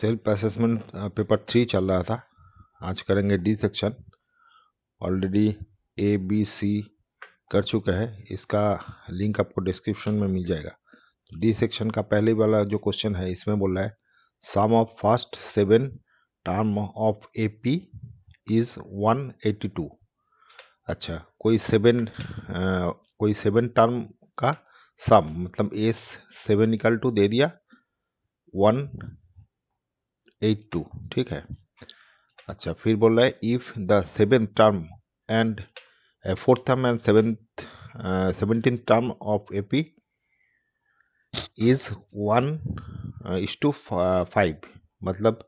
self assessment paper three चल रहा था आज करेंगे D section already A B C कर चुका है इसका लिंक आपको डिस्क्रिप्शन में मिल जाएगा तो डी सेक्शन का पहले वाला जो क्वेश्चन है इसमें बोल रहा है sum of first seven term of A P is one eighty two अच्छा कोई सेवन कोई सेवन टर्म का सम मतलब ए सेवन इक्वल टू दे दिया वन एट टू ठीक है अच्छा फिर बोल रहा है if the seventh term and fourth term and seventh seventeen term of A P is one is to five मतलब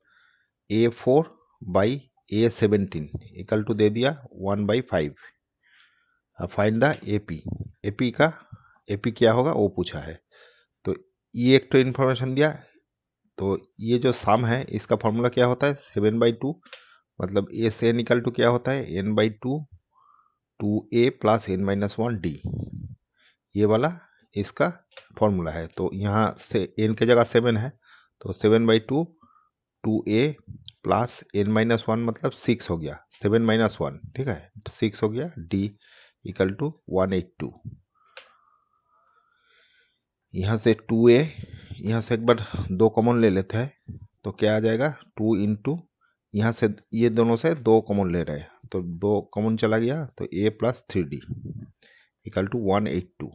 A four by A seventeen equal to दे दिया one by five find the A P A P का A P क्या होगा वो पूछा है तो ये एक तो इन्फॉर्मेशन दिया तो ये जो सम है इसका फॉर्मूला क्या होता है सेवन बाई टू मतलब ए से निकल टू क्या होता है n by two two A plus n minus one D ये वाला इसका फॉर्मूला है तो यहाँ से एन के जगह सेवन है तो seven by two two A plus n minus one मतलब सिक्स हो गया सेवन माइनस वन ठीक है सिक्स हो गया D equal to one eight two यहाँ से टू ए यहाँ से एक बार दो कॉमन ले लेते हैं तो क्या आ जाएगा टू इन टू यहाँ से ये दोनों से दो कॉमन ले रहे हैं तो दो कॉमन चला गया तो A plus three D equal to one eight two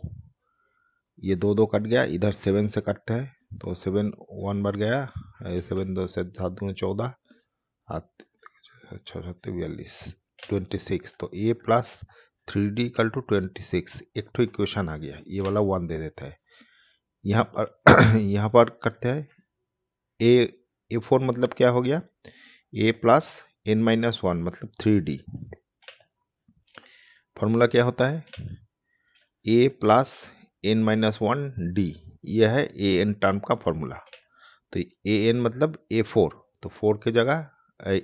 ये दो दो कट गया इधर सेवन से कटते हैं तो सेवन वन बढ़ गया सेवन दो से सात दो चौदह छः सत्तर बयालीस ट्वेंटी सिक्स तो A plus three D equal to twenty six एक तो इक्वेशन आ गया ये वाला वन दे देता है यहाँ पर यहाँ पर करते हैं ए ए फोर मतलब क्या हो गया A plus n minus one मतलब थ्री डी फॉर्मूला क्या होता है A plus n minus one D यह है ए एन टर्म का फॉर्मूला तो ए एन मतलब ए फोर तो फोर की जगह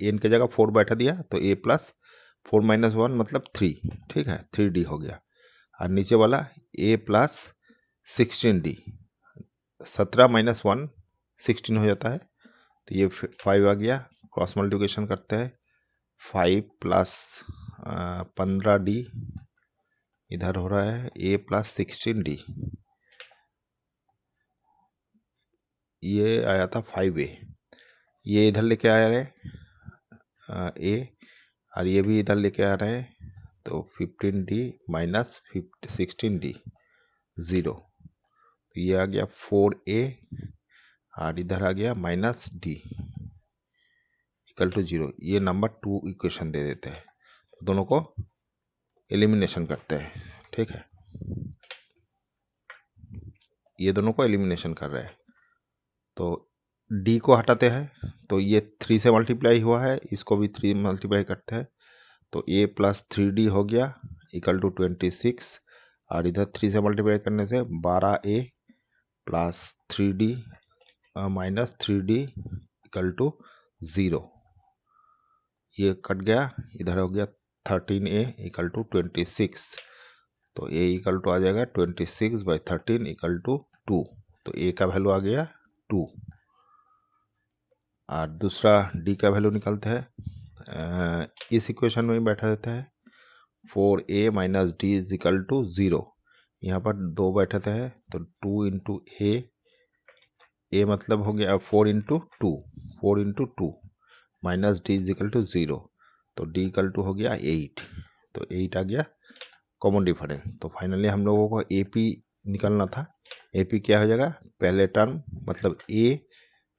एन के जगह फोर बैठा दिया तो A plus four minus one मतलब थ्री ठीक है थ्री डी हो गया और नीचे वाला ए प्लस सिक्सटीन डी सत्रह माइनस वन सिक्सटीन हो जाता है तो ये फाइव आ गया क्रॉस मल्टीप्लिकेशन करते हैं फाइव प्लस पंद्रह डी इधर हो रहा है ए प्लस सिक्सटीन डी ये आया था फाइव ए ये इधर लेके आ रहे ए और ये भी इधर लेके आ रहे हैं तो fifteen D minus fifty sixteen D zero तो ये आ गया फोर ए और इधर आ गया minus D equal to zero ये नंबर टू इक्वेशन दे देते हैं तो दोनों को एलिमिनेशन करते हैं ठीक है ये दोनों को एलिमिनेशन कर रहे हैं तो डी को हटाते हैं तो ये थ्री से मल्टीप्लाई हुआ है इसको भी थ्री मल्टीप्लाई करते हैं तो ए प्लस थ्री डी हो गया इक्वल टू ट्वेंटी सिक्स और इधर थ्री से मल्टीप्लाई करने से बारह A plus three D minus three D equal to zero ये कट गया इधर हो गया thirteen A equal to twenty six तो ए इक्वल टू आ जाएगा twenty six by thirteen equal to two तो ए का वैल्यू आ गया टू और दूसरा डी का वैल्यू निकलता uh, है इस इक्वेशन में ही बैठा देता है four A minus D is equal to zero यहाँ पर दो बैठे थे तो टू इंटू ए ए मतलब हो गया four into two four into two minus D equal to zero तो डी इक्वल टू हो गया एट तो एट आ गया कॉमन डिफरेंस तो फाइनली हम लोगों को ए पी निकलना था ए पी क्या हो जाएगा पहले टर्म मतलब ए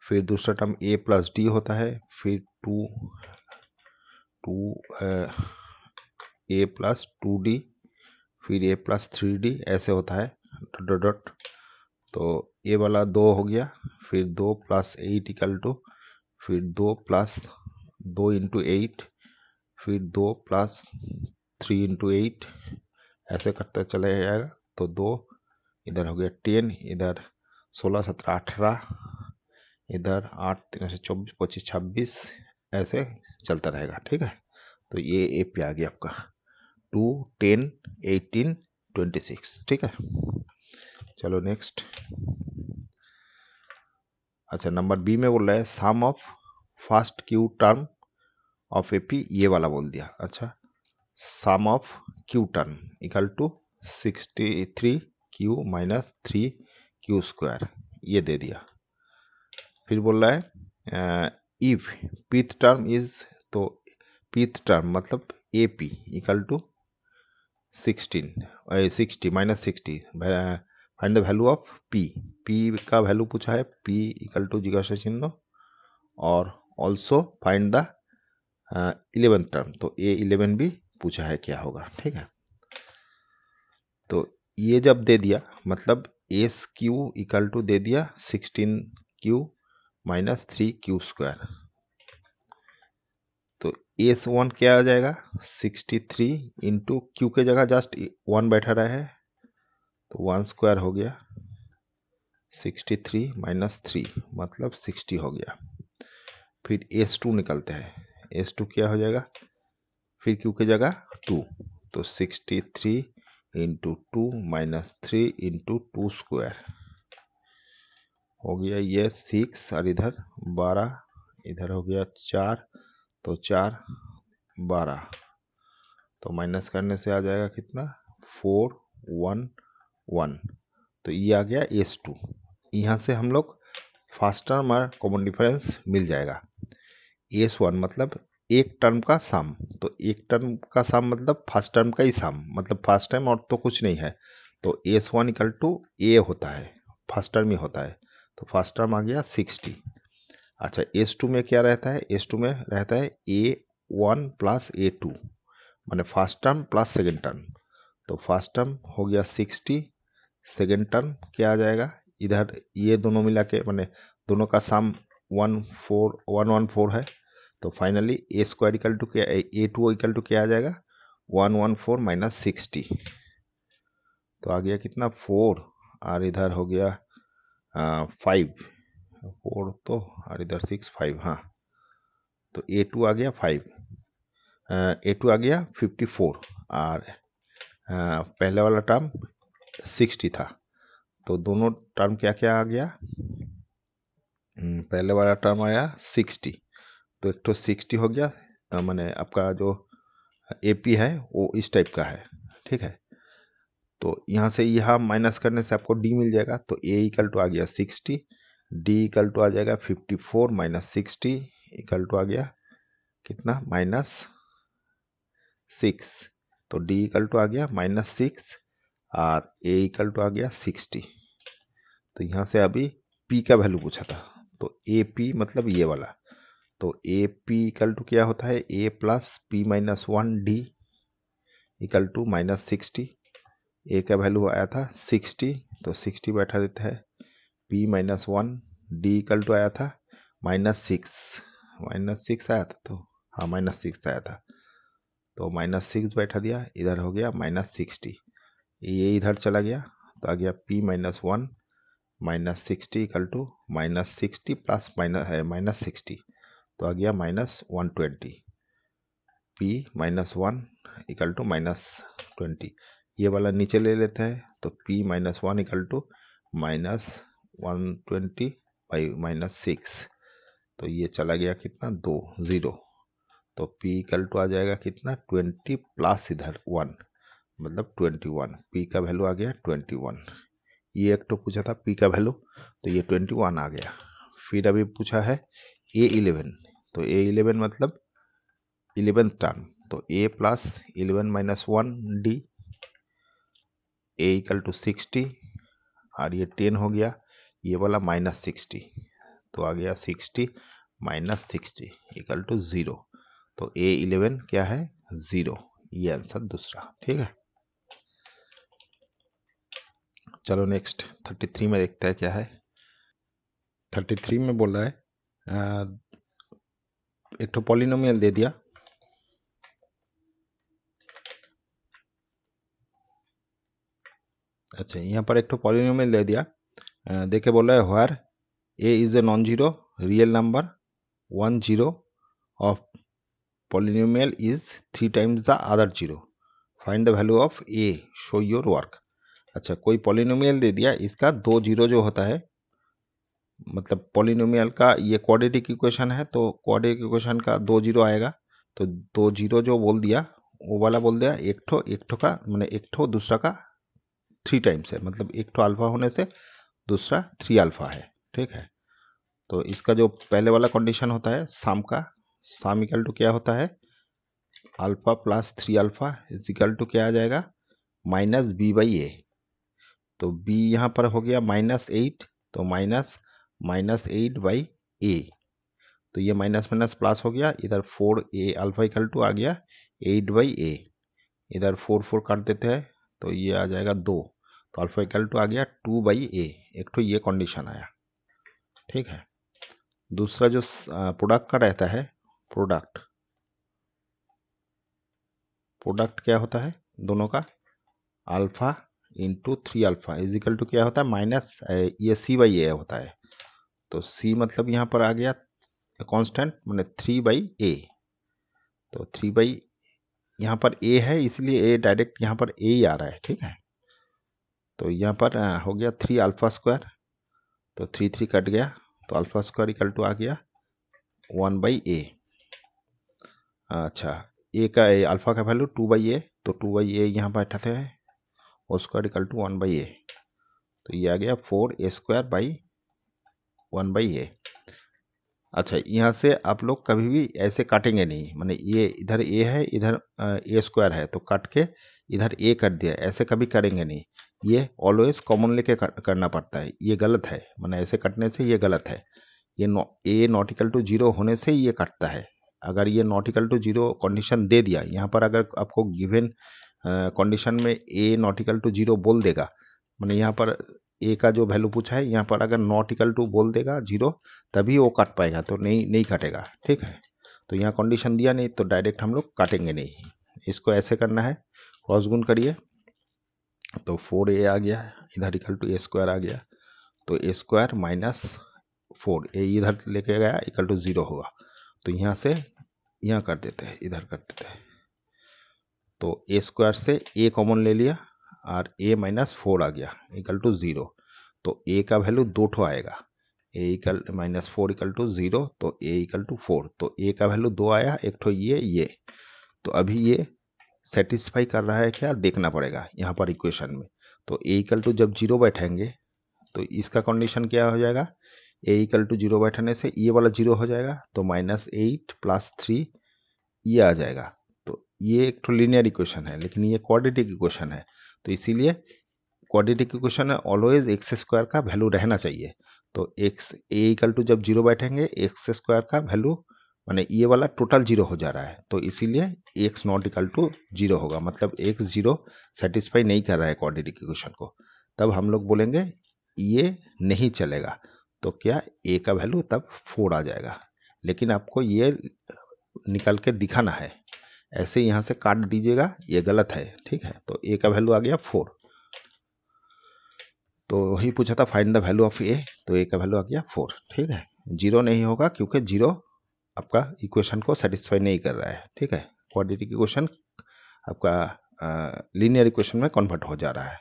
फिर दूसरा टर्म ए प्लस डी होता है फिर two two A plus two D फिर ए प्लस थ्री डी ऐसे होता है डॉट डॉट डॉट तो ये वाला दो हो गया फिर दो प्लस एट इक्वल टू फिर दो प्लस दो इंटू एट फिर दो प्लस थ्री इंटू एट ऐसे करते चले जाएगा तो दो इधर हो गया टेन इधर सोलह सत्रह अठारह इधर आठ तीन से चौबीस पच्चीस छब्बीस ऐसे चलता रहेगा ठीक है तो ये ए पे आ गया आपका two ten eighteen twenty six ठीक है चलो नेक्स्ट अच्छा नंबर बी में बोल रहा है sum of first q term of A P ये वाला बोल दिया अच्छा sum of q term equal to sixty three q minus three q square ये दे दिया फिर बोल रहा है इफ पीथ टर्म इज तो पीथ टर्म मतलब A P equal to sixteen sixty minus sixty find the value of P P का वैल्यू पूछा है पी इक्वल टू जिज्ञासा चिन्ह और also find the eleven term तो ए इलेवन भी पूछा है क्या होगा ठीक है तो ये जब दे दिया मतलब एस क्यू इक्वल टू दे दिया sixteen q minus three q square S one क्या आ जाएगा सिक्सटी थ्री इंटू क्यू के जगह जस्ट वन बैठा रहा है तो वन स्क्वायर हो गया सिक्सटी थ्री माइनस थ्री मतलब सिक्सटी हो गया फिर एस टू निकलते हैं एस टू क्या हो जाएगा फिर क्यू की जगह टू तो sixty three into two minus three into two square हो गया ये सिक्स और इधर बारह इधर हो गया चार तो चार बारह तो माइनस करने से आ जाएगा कितना फोर वन वन तो ये आ गया एस टू यहाँ से हम लोग फर्स्ट टर्म और कॉमन डिफरेंस मिल जाएगा एस वन मतलब एक टर्म का सम तो एक टर्म का सम मतलब फर्स्ट टर्म का ही सम मतलब फर्स्ट टर्म और तो कुछ नहीं है तो S one equal to A होता है फर्स्ट टर्म ही होता है तो फर्स्ट टर्म आ गया सिक्सटी अच्छा एस टू में क्या रहता है एस टू में रहता है A one plus A two मैंने first term plus second term तो फर्स्ट टर्म हो गया सिक्सटी सेकेंड टर्म क्या आ जाएगा इधर ये दोनों मिला के मैंने दोनों का sum one four one one four है तो finally A square equal to क्या ए टू इक्वल टू क्या आ जाएगा one one four minus sixty तो आ गया कितना फोर और इधर हो गया फाइव फोर तो और इधर सिक्स फाइव हाँ तो ए टू आ गया फाइव ए टू आ गया फिफ्टी फोर और पहले वाला टर्म सिक्सटी था तो दोनों टर्म क्या क्या आ गया हम्म, पहले वाला टर्म आया सिक्सटी तो एक तो सिक्सटी हो गया मैंने आपका जो ए पी है वो इस टाइप का है ठीक है तो यहाँ से यहाँ माइनस करने से आपको डी मिल जाएगा तो ए इक्वल टू आ गया सिक्सटी डी इक्वल टू आ जाएगा fifty four minus sixty equal to आ गया कितना माइनस सिक्स तो डी इक्वल टू आ गया माइनस सिक्स और ए इक्वल टू आ गया सिक्सटी तो यहाँ से अभी पी का वैल्यू पूछा था तो ए पी मतलब ये वाला तो ए पी इक्वल टू क्या होता है A plus P minus one D equal to minus sixty A का वैल्यू आया था सिक्सटी तो सिक्सटी बैठा देता है P minus one D equal to आया था माइनस सिक्स माइनस सिक्स आया था तो हाँ माइनस सिक्स आया था तो माइनस सिक्स बैठा दिया इधर हो गया माइनस सिक्सटी ये इधर चला गया तो आ गया P minus one minus sixty equal to minus sixty plus minus है माइनस सिक्सटी तो आ गया minus one twenty P minus one equal to minus twenty ये वाला नीचे ले लेते हैं तो P minus one equal to minus one twenty by minus six तो ये चला गया कितना दो ज़ीरो तो पी इकल टू आ जाएगा कितना ट्वेंटी प्लस इधर वन मतलब ट्वेंटी वन पी का वैल्यू आ गया ट्वेंटी वन ये एक तो पूछा था पी का वैल्यू तो ये ट्वेंटी वन आ गया फिर अभी पूछा है ए इलेवन तो ए इलेवन मतलब इलेवन टर्म तो A plus eleven minus one D A equal to sixty और ये टेन हो गया ये वाला माइनस सिक्सटी तो आ गया sixty minus sixty equal to zero तो ए इलेवन क्या है ज़ीरो ये आंसर दूसरा ठीक है चलो नेक्स्ट थर्टी थ्री में देखते हैं क्या है थर्टी थ्री में बोला है एक तो पॉलिनोमियल दे दिया अच्छा यहाँ पर एक तो पॉलिनोमियल दे दिया देखे बोला है where A is a non zero real number one zero of polynomial is three times the other zero find the value of A show your work अच्छा कोई पॉलिनोमियल दे दिया इसका दो जीरो जो होता है मतलब पॉलिनोमियल का ये क्वाड्रेटिक इक्वेशन है तो क्वाड्रेटिक इक्वेशन का दो जीरो आएगा तो दो जीरो जो बोल दिया वो वाला बोल दिया एक ठो एक ठो का मैंने एक ठो दूसरा का थ्री टाइम्स है मतलब एक ठो अल्फा होने से दूसरा थ्री अल्फ़ा है ठीक है तो इसका जो पहले वाला कंडीशन होता है साम का साम इक्वल टू क्या होता है alpha plus three alpha is equal to क्या आ जाएगा माइनस बी बाई ए तो बी यहाँ पर हो गया माइनस एट तो minus minus eight by A तो ये माइनस माइनस प्लस हो गया इधर four A alpha equal to आ गया एट बाई ए इधर फोर फोर काट देते हैं तो ये आ जाएगा दो तो अल्फा इक्वल टू आ गया टू बाई ए एक तो ये कंडीशन आया ठीक है दूसरा जो प्रोडक्ट का रहता है प्रोडक्ट प्रोडक्ट क्या होता है दोनों का alpha into three alpha is equal to क्या होता है माइनस ये सी बाई ए होता है तो सी मतलब यहाँ पर आ गया कांस्टेंट मैंने थ्री बाई ए तो थ्री बाई यहाँ पर ए है इसलिए ए डायरेक्ट यहाँ पर ए ही आ रहा है ठीक है तो यहाँ पर हो गया थ्री अल्फ़ा स्क्वायर तो थ्री थ्री कट गया तो अल्फ़ा स्क्वायर इक्वल टू आ गया वन बाई ए अच्छा ए का ए अल्फ़ा का वैल्यू टू बाई ए तो टू बाई ए यहाँ पर बैठा है और square equal to one by A तो ये आ गया four A square by one by A अच्छा यहाँ से आप लोग कभी भी ऐसे काटेंगे नहीं माने ये इधर ए है इधर ए स्क्वायर है तो काट के इधर ए कर दिया ऐसे कभी करेंगे नहीं ये ऑलवेज कॉमन लेके करना पड़ता है ये गलत है मैंने ऐसे कटने से ये गलत है ये no A not equal to zero होने से ये कटता है अगर ये नॉटिकल टू जीरो कंडीशन दे दिया यहाँ पर अगर आपको गिवन कंडीशन में ए नॉटिकल टू जीरो बोल देगा मैंने यहाँ पर ए का जो वैल्यू पूछा है यहाँ पर अगर नॉटिकल टू बोल देगा जीरो तभी वो कट पाएगा तो नहीं नहीं कटेगा ठीक है तो यहाँ कंडीशन दिया नहीं तो डायरेक्ट हम लोग काटेंगे नहीं इसको ऐसे करना है क्रॉस गुण करिए तो फोर ए आ गया इधर इक्वल टू ए स्क्वायर आ गया तो A square minus four A इधर लेके गया इक्वल टू ज़ीरो होगा तो यहाँ से यहाँ कर देते हैं इधर कर देते हैं तो ए स्क्वायर से ए कॉमन ले लिया और ए माइनस फोर आ गया इक्वल टू ज़ीरो तो ए का वैल्यू दो ठो आएगा A equal minus four equal to zero तो ए टू फोर तो ए का वैल्यू दो आया एक ठो ये ये तो अभी ये सेटिस्फाई कर रहा है क्या देखना पड़ेगा यहाँ पर इक्वेशन में तो ए इक्वल टू जब जीरो बैठेंगे तो इसका कंडीशन क्या हो जाएगा ए इक्वल टू जीरो बैठने से ये वाला जीरो हो जाएगा तो माइनस एट प्लस थ्री ये आ जाएगा तो ये एक तो लीनियर इक्वेशन है लेकिन ये क्वाड्रेटिक इक्वेशन है तो इसीलिए क्वाड्रेटिक इक्वेशन में ऑलवेज एक्स स्क्वायर का वैल्यू रहना चाहिए तो एक्स ए इक्वल टू जब जीरो बैठेंगे एक्स स्क्वायर का वैल्यू माने ये वाला टोटल जीरो हो जा रहा है तो इसीलिए X not equal to zero होगा मतलब एक्स जीरो सेटिस्फाई नहीं कर रहा है क्वाड्रेटिक इक्वेशन को तब हम लोग बोलेंगे ये नहीं चलेगा तो क्या ए का वैल्यू तब फोर आ जाएगा लेकिन आपको ये निकल के दिखाना है ऐसे यहाँ से काट दीजिएगा ये गलत है ठीक है तो ए का वैल्यू आ गया फोर तो वही पूछा था find the value of A तो ए का वैल्यू आ गया फोर ठीक है जीरो नहीं होगा क्योंकि जीरो आपका इक्वेशन को सेटिस्फाई नहीं कर रहा है ठीक है क्वाड्रेटिक इक्वेशन आपका लीनियर इक्वेशन में कन्वर्ट हो जा रहा है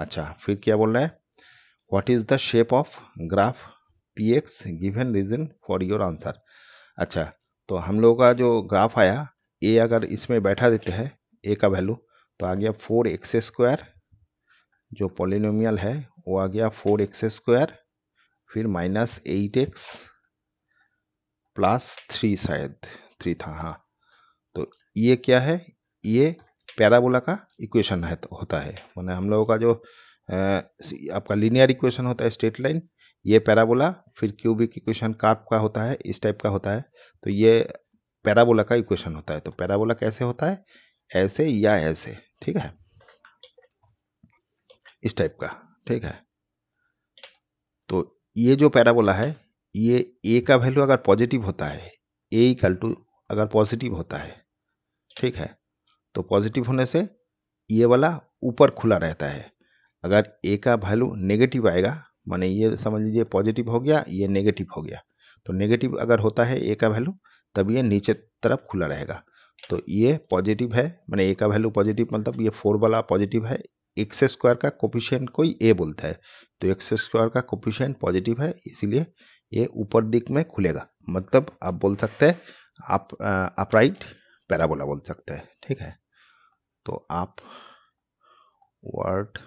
अच्छा फिर क्या बोल रहा है what is the shape of graph P X given reason for your answer अच्छा तो हम लोगों का जो ग्राफ आया ए अगर इसमें बैठा देते हैं ए का वैल्यू तो आ गया फोर एक्स स्क्वायर जो पोलिनोमियल है वो आ गया फोर एक्स स्क्वायर फिर minus eight X plus three शायद थ्री था हाँ तो ये क्या है ये पैराबोला का इक्वेशन है तो होता है मैंने हम लोगों का जो आपका लीनियर इक्वेशन होता है स्ट्रेट लाइन ये पैराबोला फिर क्यूबिक इक्वेशन कार्प का होता है इस टाइप का होता है तो ये पैराबोला का इक्वेशन होता है तो पैराबोला कैसे होता है ऐसे या ऐसे ठीक है इस टाइप का ठीक है तो ये जो पैराबोला है ये ए का वैल्यू अगर पॉजिटिव होता है ए इक्वल टू अगर पॉजिटिव होता है ठीक है तो पॉजिटिव होने से ये वाला ऊपर खुला रहता है अगर ए का वैल्यू नेगेटिव आएगा माने ये समझ लीजिए पॉजिटिव हो गया ये नेगेटिव हो गया तो नेगेटिव अगर होता है ए का वैल्यू तब ये नीचे तरफ खुला रहेगा तो ये पॉजिटिव है मैंने ए का वैल्यू पॉजिटिव मतलब ये फोर वाला पॉजिटिव है एक्स स्क्वायर का कोपिशियन को ही ए बोलता है तो एक्स स्क्वायर का कोपिशेंट पॉजिटिव है इसीलिए ये ऊपर दिक में खुलेगा मतलब आप बोल सकते हैं आप अपराइट पैराबोला बोल सकते हैं ठीक है तो आप वर्ड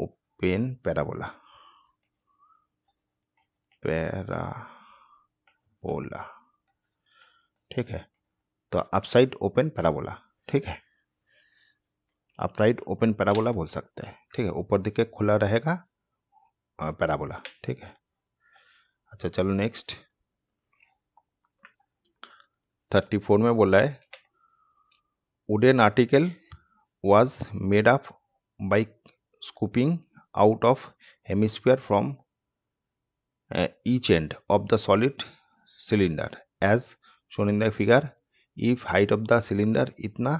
ओपन पैराबोला पैराबोला ठीक है तो अप साइड ओपन पैराबोला ठीक है अपराइट राइट ओपन पैराबोला बोल सकते हैं ठीक है ऊपर दिखे खुला रहेगा पैराबोला ठीक है अच्छा चलो नेक्स्ट थर्टी फोर में बोला है wooden article was made up by scooping out of hemisphere from each end of the solid cylinder as shown in the figure if height of the cylinder इतना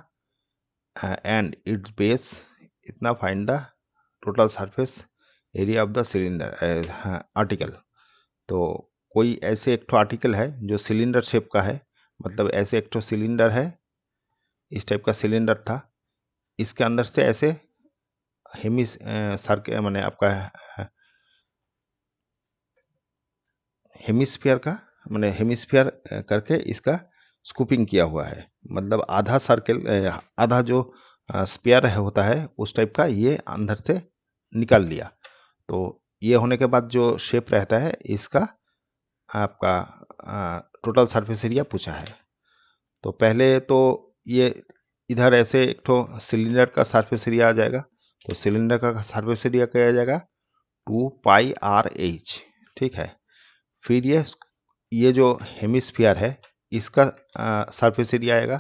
and its base इतना find the total surface area of the cylinder article तो कोई ऐसे एक ठो article है जो cylinder shape का है मतलब ऐसे एक ठो सिलेंडर है इस टाइप का सिलेंडर था इसके अंदर से ऐसे हेमी सर मैंने आपका हेमिस्फीयर का मैंने हेमिस्फीयर करके इसका स्कूपिंग किया हुआ है मतलब आधा सर्कल आधा जो स्पेयर होता है उस टाइप का ये अंदर से निकाल लिया तो ये होने के बाद जो शेप रहता है इसका आपका टोटल सरफेस एरिया पूछा है तो पहले तो ये इधर ऐसे एक तो सिलेंडर का सरफेस एरिया आ जाएगा तो सिलेंडर का सरफेस एरिया किया जाएगा टू पाई आर एच ठीक है फिर ये ये जो हेमिस्फीयर है इसका सरफेस एरिया आएगा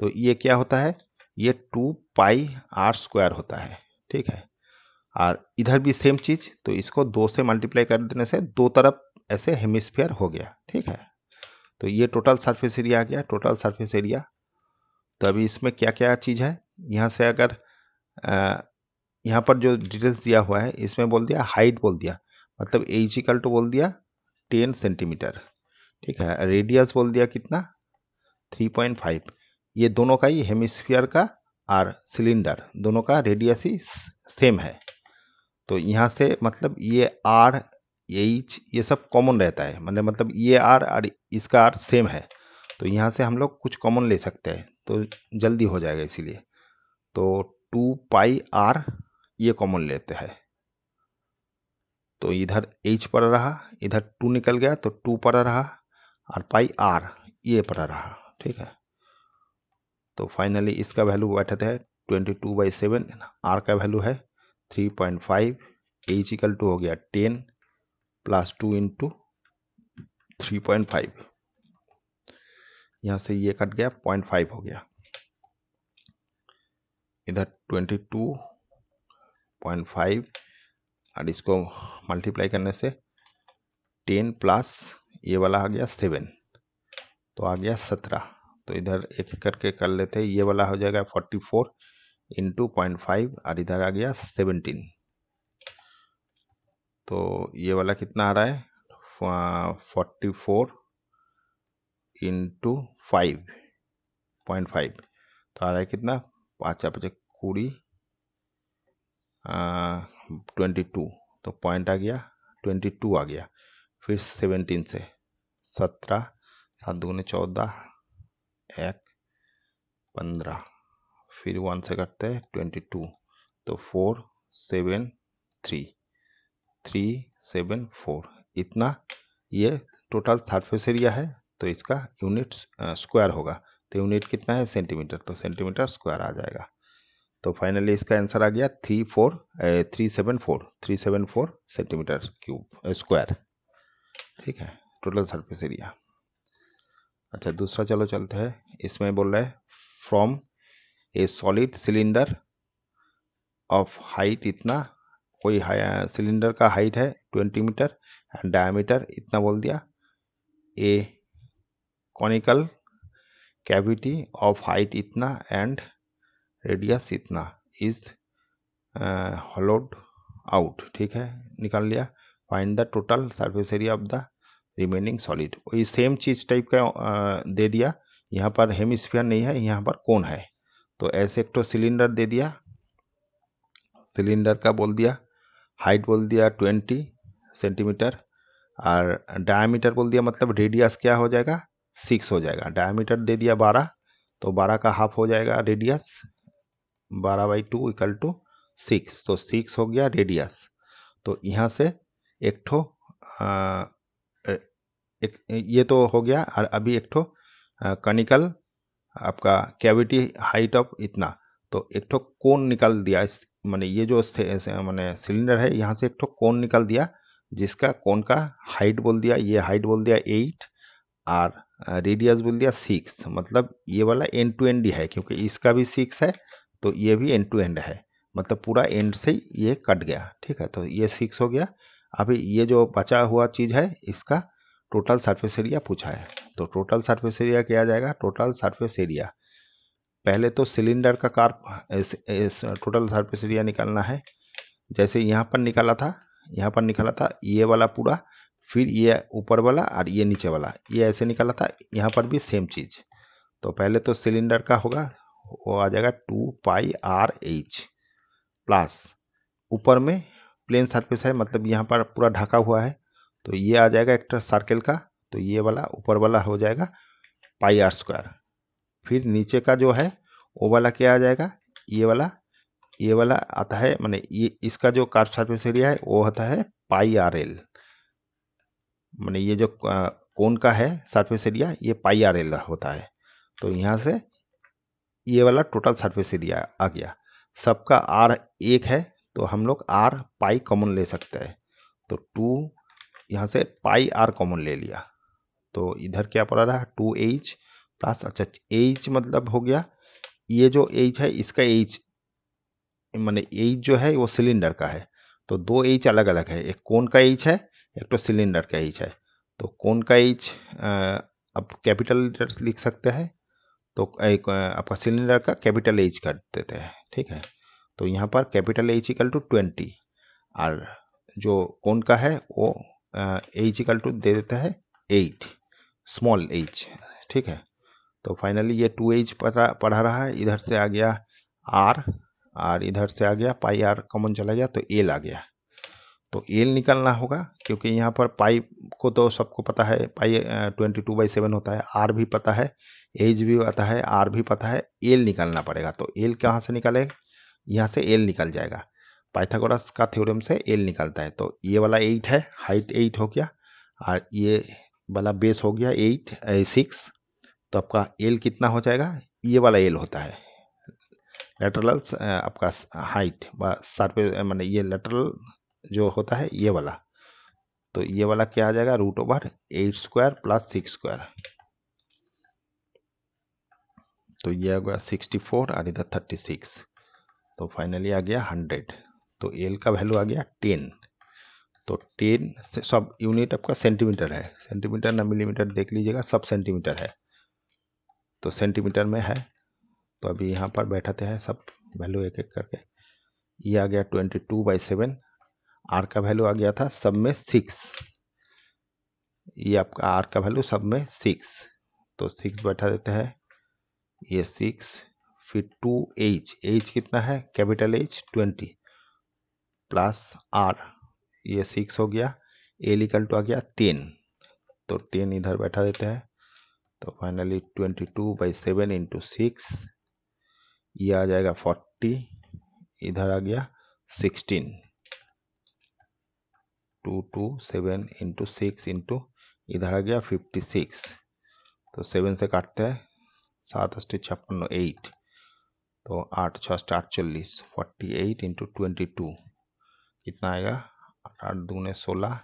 तो ये क्या होता है ये टू पाई आर स्क्वायर होता है ठीक है और इधर भी सेम चीज़ तो इसको दो से मल्टीप्लाई कर देने से दो तरफ ऐसे हेमिस्फेयर हो गया ठीक है तो ये टोटल सरफेस एरिया आ गया टोटल सरफेस एरिया तो अभी इसमें क्या क्या चीज़ है यहाँ से अगर यहाँ पर जो डिटेल्स दिया हुआ है इसमें बोल दिया हाइट बोल दिया मतलब एजिकल टू बोल दिया टेन सेंटीमीटर ठीक है रेडियस बोल दिया कितना थ्री पॉइंट फाइव ये दोनों का ही हेमिस्फीयर का और सिलेंडर दोनों का रेडियस ही सेम है तो यहाँ से मतलब ये आर एच ये सब कॉमन रहता है मतलब मतलब ये आर और इसका आर सेम है तो यहाँ से हम लोग कुछ कॉमन ले सकते हैं तो जल्दी हो जाएगा इसीलिए तो टू पाई आर ये कॉमन लेते हैं तो इधर एच पड़ रहा इधर टू निकल गया तो टू पर रहा और पाई आर ये पर रहा ठीक है तो फाइनली इसका वैल्यू बैठते है twenty two by seven R का वैल्यू है three point five as equal to हो गया ten plus two into three point five यहाँ से ये कट गया पॉइंट फाइव हो गया इधर ट्वेंटी टू पॉइंट फाइव और इसको मल्टीप्लाई करने से टेन प्लस ये वाला आ गया सेवन तो आ गया सत्रह तो इधर एक करके कर लेते हैं ये वाला हो जाएगा forty four into point five और इधर आ गया सेवनटीन तो ये वाला कितना आ रहा है forty four into five point five तो आ रहा है कितना पाँच पचे कूड़ी ट्वेंटी टू तो पॉइंट आ गया ट्वेंटी टू आ गया फिर सेवनटीन से सत्रह सात दूने चौदह एक पंद्रह फिर वन से करते हैं ट्वेंटी टू तो four seven three three seven four इतना ये टोटल सरफेस एरिया है तो इसका यूनिट स्क्वायर होगा तो यूनिट कितना है सेंटीमीटर तो सेंटीमीटर स्क्वायर आ जाएगा तो फाइनली इसका आंसर आ गया three four three seven four three seven four centimetre cube square ठीक है टोटल सरफेस एरिया अच्छा दूसरा चलो चलते हैं इसमें बोल रहे हैं from a solid cylinder of height इतना कोई सिलेंडर का हाइट है ट्वेंटी मीटर एंड डायमीटर इतना बोल दिया a conical cavity of height इतना एंड रेडियस इतना इज हॉलोड आउट ठीक है निकाल लिया find the total surface area of the remaining solid वही सेम चीज़ टाइप का uh, दे दिया यहाँ पर हेमिस्फीयर नहीं है यहाँ पर कौन है तो ऐसे एक तो सिलेंडर दे दिया सिलेंडर का बोल दिया हाइट बोल दिया ट्वेंटी सेंटीमीटर और डायमीटर बोल दिया मतलब रेडियस क्या हो जाएगा सिक्स हो जाएगा डायमीटर दे दिया बारह तो बारह का हाफ हो जाएगा रेडियस बारह by two equal to six तो सिक्स हो गया रेडियस तो यहाँ से एक ठो एक ये तो हो गया और अभी एक ठो कनिकल आपका कैविटी हाइट ऑफ इतना तो एक ठो कोन निकाल दिया इस मैंने ये जो मैंने सिलेंडर है यहाँ से एक ठो कोन निकाल दिया जिसका कोन का हाइट बोल दिया ये हाइट बोल दिया एट और रेडियस बोल दिया सिक्स मतलब ये वाला एंड टू एंड ही है क्योंकि इसका भी सिक्स है तो ये भी एंड टू एंड है मतलब पूरा एंड से ये कट गया ठीक है तो ये सिक्स हो गया अभी ये जो बचा हुआ चीज़ है इसका टोटल सरफेस एरिया पूछा है तो टोटल सरफेस एरिया क्या आ जाएगा टोटल सरफेस एरिया पहले तो सिलेंडर का कार इस, इस टोटल सरफेस एरिया निकालना है जैसे यहाँ पर निकाला था यहाँ पर निकाला था ये वाला पूरा फिर ये ऊपर वाला और ये नीचे वाला ये ऐसे निकाला था यहाँ पर भी सेम चीज़ तो पहले तो सिलेंडर का होगा वो आ जाएगा two pi R H plus ऊपर में प्लेन सरफेस है मतलब यहाँ पर पूरा ढका हुआ है तो ये आ जाएगा एक सर्कल का तो ये वाला ऊपर वाला हो जाएगा पाई आर स्क्वायर फिर नीचे का जो है वो वाला क्या आ जाएगा ये वाला ये वाला आता है माने ये इसका जो कार्ड सर्फेस एरिया है वो होता है पाई आर एल मैंने ये जो कौन का है सर्फेस एरिया ये पाई आर एल होता है तो यहाँ से ये वाला टोटल सर्फेस एरिया आ गया सबका आर एक है तो हम लोग आर पाई कॉमन ले सकते हैं तो टू यहाँ से पाई आर कॉमन ले लिया तो इधर क्या पड़ा रहा टू एच प्लस अच्छा एच मतलब हो गया ये जो एच है इसका एच मैंने एच जो है वो सिलेंडर का है तो दो एच अलग अलग है एक कौन का एच है एक तो सिलेंडर का एच है तो कौन का एच अब कैपिटल लेटर्स लिख सकते हैं तो एक आपका सिलेंडर का कैपिटल एच कर देते हैं ठीक है तो यहाँ पर capital H equal to twenty और जो कौन का है वो एच इकल टू दे देता है एट स्मॉल एच ठीक है तो फाइनली ये टू एच पढ़ा पढ़ा रहा है इधर से आ गया आर आर इधर से आ गया पाई आर कॉमन चला गया तो एल आ गया तो एल निकलना होगा क्योंकि यहाँ पर पाई को तो सबको पता है pi twenty two by seven होता है आर भी पता है एज भी पता है आर भी पता है एल निकलना पड़ेगा तो एल कहाँ से निकाले यहाँ से एल निकल जाएगा पाइथागोरस का थ्योरम से एल निकलता है तो ये वाला एट है हाइट एट हो गया और ये वाला बेस हो गया एट सिक्स तो आपका एल कितना हो जाएगा ये वाला एल होता है लेटरल आपका हाइट व सर्फे मैंने ये लेटरल जो होता है ये वाला तो ये वाला क्या आ जाएगा root over eight square plus six square तो ये आ गया सिक्सटी फोर और इधर थर्टी सिक्स तो फाइनली आ गया हंड्रेड तो एल का वैल्यू आ गया टेन तो टेन सब यूनिट आपका सेंटीमीटर है सेंटीमीटर ना मिलीमीटर देख लीजिएगा सब सेंटीमीटर है तो सेंटीमीटर में है तो अभी यहाँ पर बैठाते हैं सब वैल्यू एक एक करके ये आ गया twenty two by seven R का वैल्यू आ गया था सब में सिक्स ये आपका आर का वैल्यू सब में सिक्स तो सिक्स बैठा देते हैं ये सिक्स फिर टू एच एच कितना है capital H twenty plus R ये सिक्स हो गया एल इक्वल टू आ गया टेन तो टेन इधर बैठा देते हैं तो finally twenty two by seven into six ये आ जाएगा फोर्टी इधर आ गया sixteen two two seven into six into इधर आ गया फिफ्टी सिक्स तो सेवन से काटते हैं सात अस्टे छप्पन एट तो आठ छः अष्ट चालीस forty eight into twenty two कितना आएगा आठ आठ दूने सोलह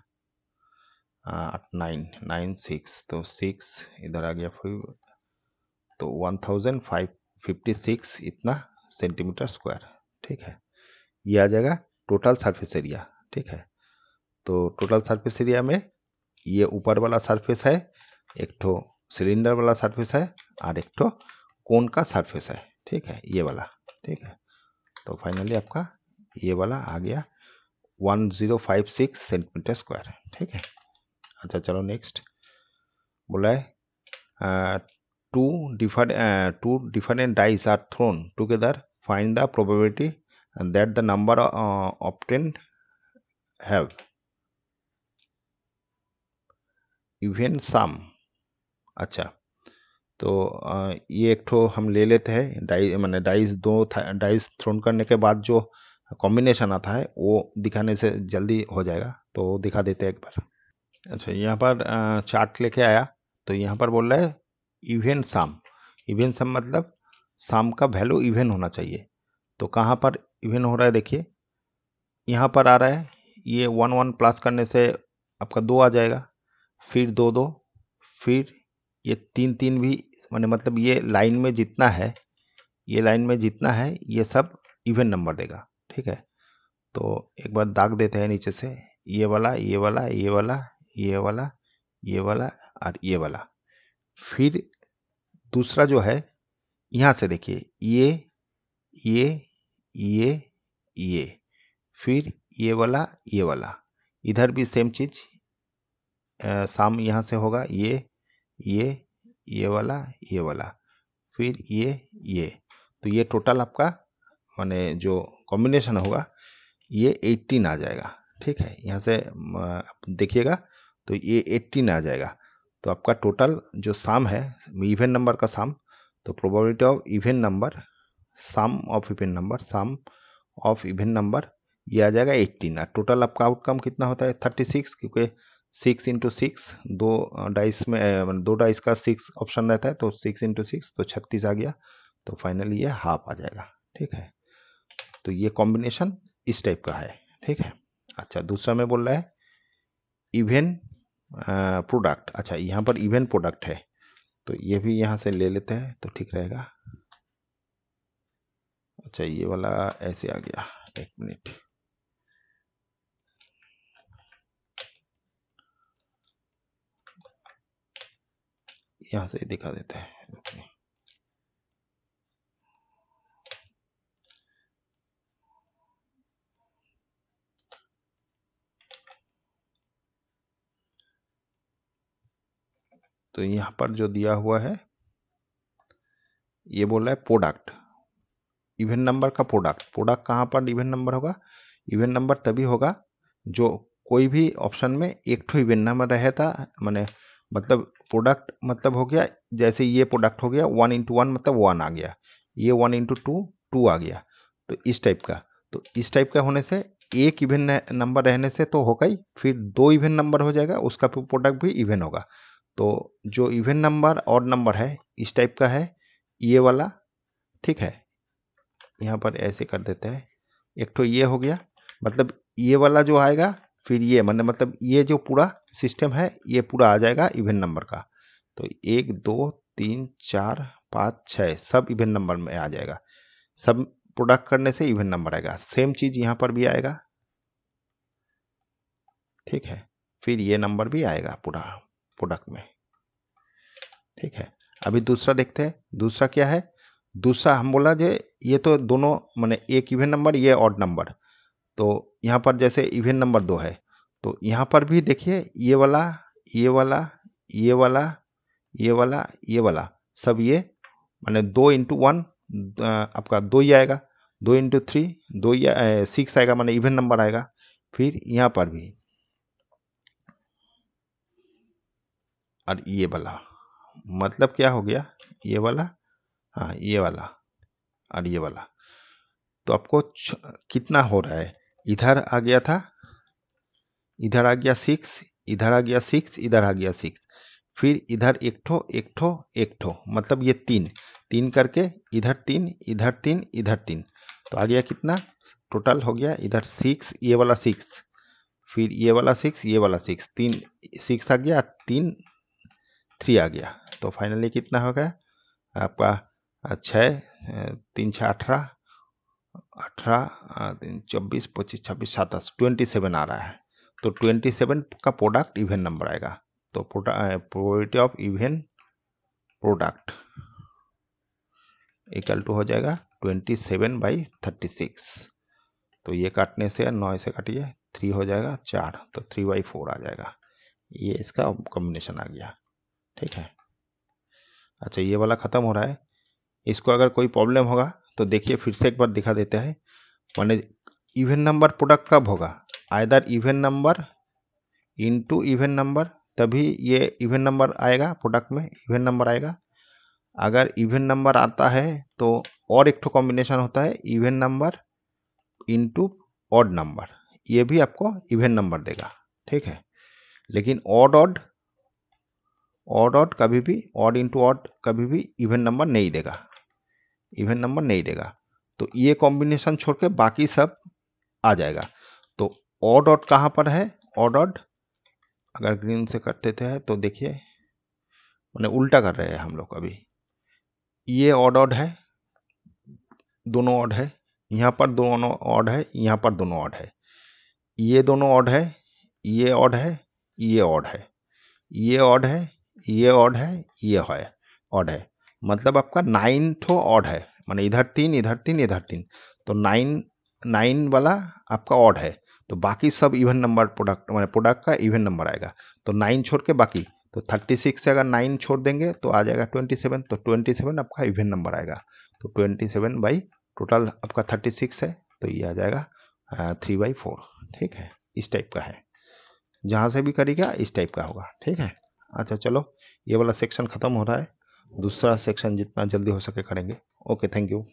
आठ नाइन नाइन सिक्स तो सिक्स इधर आ गया फिर तो one thousand five fifty six इतना सेंटीमीटर स्क्वायर ठीक है ये आ जाएगा टोटल सरफेस एरिया ठीक है तो टोटल सरफेस एरिया में ये ऊपर वाला सरफेस है एक ठो सिलेंडर वाला सरफेस है और एक ठो कोन का सरफेस है ठीक है ये वाला ठीक है तो फाइनली आपका ये वाला आ गया one zero five six centimetre square ठीक है अच्छा चलो नेक्स्ट बोला है two differ two different dice are thrown together find the probability that the number obtained have even sum अच्छा तो uh, ये एक ठो हम ले लेते हैं डाइ मैंने डाइस दो डाइस थ्रोन करने के बाद जो कॉम्बिनेशन आता है वो दिखाने से जल्दी हो जाएगा तो दिखा देते हैं एक बार अच्छा यहाँ पर चार्ट लेके आया तो यहाँ पर बोल रहा है इवेंट शाम इवेंट शाम मतलब शाम का वैल्यू इवेंट होना चाहिए तो कहाँ पर इवेंट हो रहा है देखिए यहाँ पर आ रहा है ये वन वन प्लस करने से आपका दो आ जाएगा फिर दो दो फिर ये तीन तीन भी मैंने मतलब ये लाइन में जितना है ये लाइन में जितना है ये सब इवेंट नंबर देगा ठीक है तो एक बार दाग देते हैं नीचे से ये वाला ये वाला ये वाला ये वाला ये वाला और ये वाला फिर दूसरा जो है यहाँ से देखिए ये ये ये ये फिर ये वाला ये वाला इधर भी सेम चीज़ शाम यहाँ से होगा ये ये ये वाला ये वाला फिर ये ये तो ये टोटल आपका माने जो कॉम्बिनेशन होगा ये एट्टीन आ जाएगा ठीक है यहाँ से देखिएगा तो ये एट्टीन आ जाएगा तो आपका टोटल जो साम है इवेंट नंबर का साम तो probability of event number sum of event number sum of event number ये आ जाएगा एट्टीन टोटल आपका आउटकम कितना होता है थर्टी सिक्स क्योंकि सिक्स इंटू सिक्स दो डाइस में मतलब दो डाइस का सिक्स ऑप्शन रहता है तो सिक्स इंटू सिक्स तो छत्तीस आ गया तो फाइनली ये हाफ आ जाएगा ठीक है तो ये कॉम्बिनेशन इस टाइप का है ठीक है अच्छा दूसरा में बोल रहा है इवेन प्रोडक्ट अच्छा यहाँ पर इवेन प्रोडक्ट है तो ये भी यहाँ से ले लेते हैं तो ठीक रहेगा अच्छा ये वाला ऐसे आ गया एक मिनट यहाँ से दिखा देते हैं तो यहाँ पर जो दिया हुआ है ये बोल रहा है प्रोडक्ट इवेंट नंबर का प्रोडक्ट प्रोडक्ट कहाँ पर इवेंट नंबर होगा इवेंट नंबर तभी होगा जो कोई भी ऑप्शन में एक ठो इवेंट नंबर रहता मैंने मतलब प्रोडक्ट मतलब हो गया जैसे ये प्रोडक्ट हो गया वन इंटू वन मतलब वन आ गया ये वन इंटू टू टू आ गया तो इस टाइप का तो इस टाइप का होने से एक इवेंट नंबर रहने से तो होगा ही फिर दो इवेंट नंबर हो जाएगा उसका प्रोडक्ट भी इवेंट होगा तो जो इवेंट नंबर और नंबर है इस टाइप का है ये वाला ठीक है यहाँ पर ऐसे कर देते हैं एक तो ये हो गया मतलब ये वाला जो आएगा फिर ये मतलब मतलब ये जो पूरा सिस्टम है ये पूरा आ जाएगा इवेंट नंबर का तो एक दो तीन चार पाँच छः सब इवेंट नंबर में आ जाएगा सब प्रोडक्ट करने से इवेंट नंबर आएगा सेम चीज़ यहाँ पर भी आएगा ठीक है फिर ये नंबर भी आएगा पूरा प्रोडक्ट में ठीक है अभी दूसरा देखते हैं दूसरा क्या है दूसरा हम बोला जे ये तो दोनों मैंने एक इवेंट नंबर ये ऑड नंबर तो यहाँ पर जैसे इवेंट नंबर दो है तो यहाँ पर भी देखिए ये वाला ये वाला ये वाला ये वाला ये वाला सब ये मैंने दो इंटू वन आपका दो ही आएगा दो इंटू थ्री दो ही सिक्स आएगा मैंने इवेंट नंबर आएगा फिर यहाँ पर भी और ये वाला मतलब क्या हो गया ये वाला हाँ ये वाला और ये वाला तो आपको कितना हो रहा है इधर आ गया था इधर आ गया सिक्स इधर आ गया सिक्स इधर आ गया सिक्स फिर इधर एक ठो एक ठो एक ठो मतलब ये तीन तीन करके इधर तीन इधर तीन इधर तीन तो आ गया कितना टोटल हो गया इधर सिक्स ये वाला सिक्स फिर ये वाला सिक्स ये वाला सिक्स तीन सिक्स आ गया तीन थ्री आ गया तो फाइनली कितना हो गया आपका छः तीन छः अठारह अठारह तीन चौबीस पच्चीस छब्बीस सताईस ट्वेंटी सेवन आ रहा है तो ट्वेंटी सेवन का प्रोडक्ट इवेंट नंबर आएगा तो probability of event product equal to हो जाएगा twenty seven by thirty six तो ये काटने से नौ से काटिए थ्री हो जाएगा चार तो थ्री बाई फोर आ जाएगा ये इसका कॉम्बिनेशन आ गया ठीक है अच्छा ये वाला ख़त्म हो रहा है इसको अगर कोई प्रॉब्लम होगा तो देखिए फिर से एक बार दिखा देते हैं मैंने इवेंट नंबर प्रोडक्ट कब होगा either event number into event number तभी ये इवेंट नंबर आएगा प्रोडक्ट में इवेंट नंबर आएगा अगर इवेंट नंबर आता है तो और एक ठो कॉम्बिनेशन होता है event number into odd number ये भी आपको इवेंट नंबर देगा ठीक है लेकिन ऑड ऑड ऑड ऑट कभी भी ऑड इंटू ऑड कभी भी इवन नंबर नहीं देगा इवन नंबर नहीं देगा तो ये कॉम्बिनेशन छोड़ के बाकी सब आ जाएगा तो ऑड ऑट कहाँ पर है ऑड ऑट अगर ग्रीन से करते थे तो देखिए मैंने उल्टा कर रहे हैं हम लोग अभी ये ऑड ऑड है दोनों ऑड है यहाँ पर दोनों ऑड है यहाँ पर दोनों ऑड है ये दोनों ऑड है ये ऑड है ये ऑड है ये ऑड है ये ऑड है ये है ऑड है मतलब आपका नाइन थो ऑड है माने इधर तीन इधर तीन इधर तीन तो नाइन नाइन वाला आपका ऑड है तो बाकी सब इवन नंबर प्रोडक्ट माने प्रोडक्ट का इवन नंबर आएगा तो नाइन छोड़ के बाकी तो थर्टी सिक्स से अगर नाइन छोड़ देंगे तो आ जाएगा ट्वेंटी सेवन तो ट्वेंटी सेवन आपका इवन नंबर आएगा तो ट्वेंटी सेवन बाई टोटल आपका थर्टी सिक्स है तो ये आ जाएगा थ्री बाई फोर ठीक है इस टाइप का है जहाँ से भी करेगा इस टाइप का होगा ठीक है अच्छा चलो ये वाला सेक्शन ख़त्म हो रहा है दूसरा सेक्शन जितना जल्दी हो सके करेंगे ओके थैंक यू